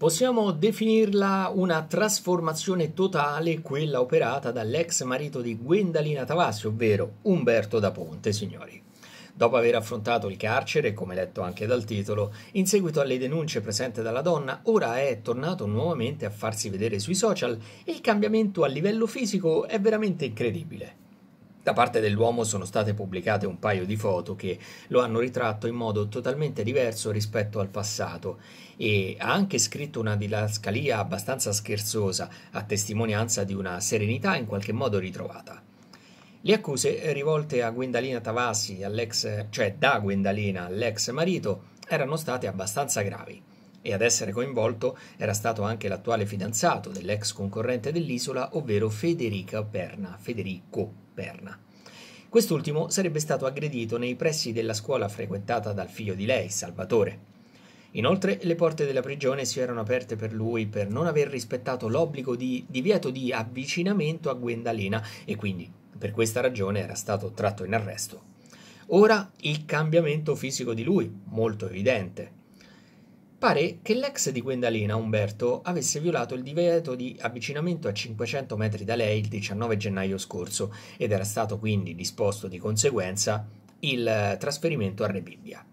Possiamo definirla una trasformazione totale quella operata dall'ex marito di Gwendalina Tavassi, ovvero Umberto da Ponte, signori. Dopo aver affrontato il carcere, come letto anche dal titolo, in seguito alle denunce presenti dalla donna, ora è tornato nuovamente a farsi vedere sui social e il cambiamento a livello fisico è veramente incredibile. Da parte dell'uomo sono state pubblicate un paio di foto che lo hanno ritratto in modo totalmente diverso rispetto al passato e ha anche scritto una didascalia abbastanza scherzosa a testimonianza di una serenità in qualche modo ritrovata. Le accuse rivolte a Gwendalina Tavassi, all'ex, cioè da Gwendalina all'ex marito, erano state abbastanza gravi. E ad essere coinvolto era stato anche l'attuale fidanzato dell'ex concorrente dell'isola, ovvero Federica Perna, Federico Perna. Quest'ultimo sarebbe stato aggredito nei pressi della scuola frequentata dal figlio di lei, Salvatore. Inoltre le porte della prigione si erano aperte per lui per non aver rispettato l'obbligo di divieto di avvicinamento a Gwendalina e quindi per questa ragione era stato tratto in arresto. Ora il cambiamento fisico di lui, molto evidente, Pare che l'ex di Gwendalina, Umberto, avesse violato il divieto di avvicinamento a 500 metri da lei il 19 gennaio scorso ed era stato quindi disposto di conseguenza il eh, trasferimento a Rebibbia.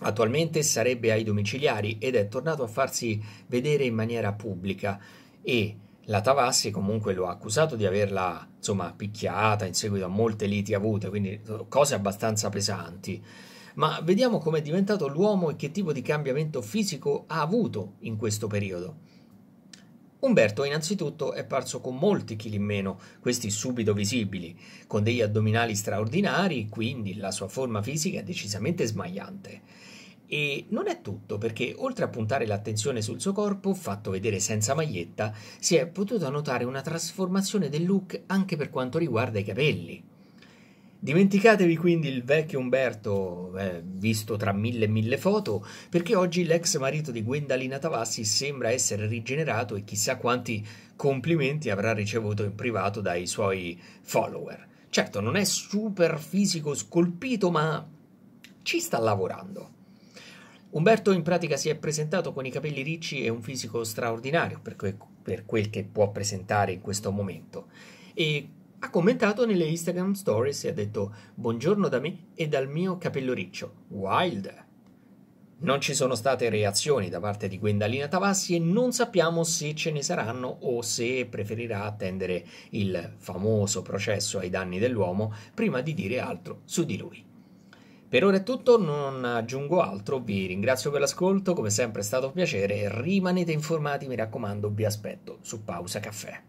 Attualmente sarebbe ai domiciliari ed è tornato a farsi vedere in maniera pubblica e la Tavassi comunque lo ha accusato di averla insomma picchiata in seguito a molte liti avute, quindi cose abbastanza pesanti ma vediamo com'è diventato l'uomo e che tipo di cambiamento fisico ha avuto in questo periodo. Umberto innanzitutto è parso con molti chili in meno, questi subito visibili, con degli addominali straordinari, quindi la sua forma fisica è decisamente smagliante. E non è tutto, perché oltre a puntare l'attenzione sul suo corpo, fatto vedere senza maglietta, si è potuta notare una trasformazione del look anche per quanto riguarda i capelli. Dimenticatevi quindi il vecchio Umberto, eh, visto tra mille e mille foto, perché oggi l'ex marito di Gwendalina Tavassi sembra essere rigenerato e chissà quanti complimenti avrà ricevuto in privato dai suoi follower. Certo, non è super fisico scolpito, ma ci sta lavorando. Umberto in pratica si è presentato con i capelli ricci e un fisico straordinario per, que- per quel che può presentare in questo momento. E ha commentato nelle Instagram stories e ha detto buongiorno da me e dal mio capello riccio. Wild! Non ci sono state reazioni da parte di Gwendalina Tavassi e non sappiamo se ce ne saranno o se preferirà attendere il famoso processo ai danni dell'uomo prima di dire altro su di lui. Per ora è tutto, non aggiungo altro, vi ringrazio per l'ascolto, come sempre è stato un piacere, rimanete informati, mi raccomando, vi aspetto su Pausa Caffè.